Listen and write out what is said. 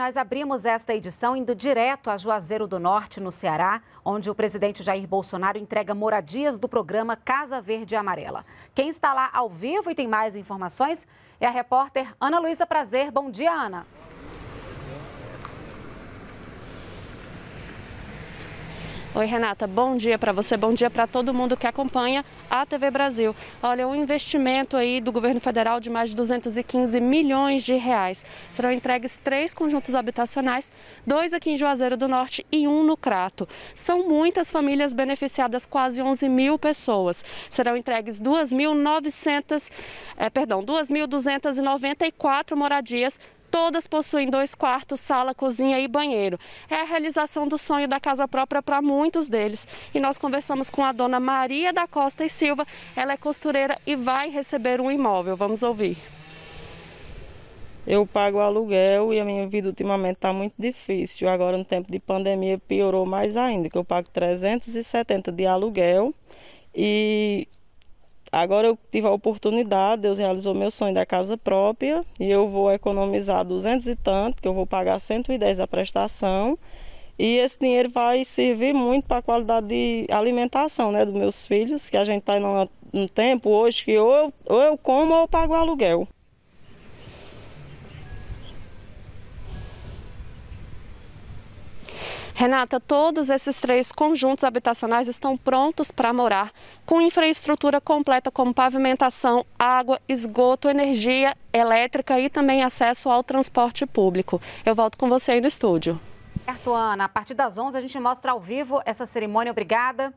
Nós abrimos esta edição indo direto a Juazeiro do Norte, no Ceará, onde o presidente Jair Bolsonaro entrega moradias do programa Casa Verde e Amarela. Quem está lá ao vivo e tem mais informações é a repórter Ana Luísa Prazer. Bom dia, Ana. Oi, Renata. Bom dia para você, bom dia para todo mundo que acompanha a TV Brasil. Olha, um investimento aí do governo federal de mais de 215 milhões de reais. Serão entregues três conjuntos habitacionais, dois aqui em Juazeiro do Norte e um no Crato. São muitas famílias beneficiadas, quase 11 mil pessoas. Serão entregues 2.900, é, perdão, 2.294 moradias Todas possuem dois quartos, sala, cozinha e banheiro. É a realização do sonho da casa própria para muitos deles. E nós conversamos com a dona Maria da Costa e Silva. Ela é costureira e vai receber um imóvel. Vamos ouvir. Eu pago aluguel e a minha vida ultimamente está muito difícil. Agora, no tempo de pandemia, piorou mais ainda, que eu pago 370 de aluguel e Agora eu tive a oportunidade, Deus realizou meu sonho da casa própria e eu vou economizar 200 e tanto, que eu vou pagar 110 da prestação. E esse dinheiro vai servir muito para a qualidade de alimentação né, dos meus filhos, que a gente está em um tempo hoje que ou eu, ou eu como ou eu pago aluguel. Renata, todos esses três conjuntos habitacionais estão prontos para morar, com infraestrutura completa como pavimentação, água, esgoto, energia elétrica e também acesso ao transporte público. Eu volto com você aí no estúdio. Certo, Ana. A partir das 11 a gente mostra ao vivo essa cerimônia. Obrigada.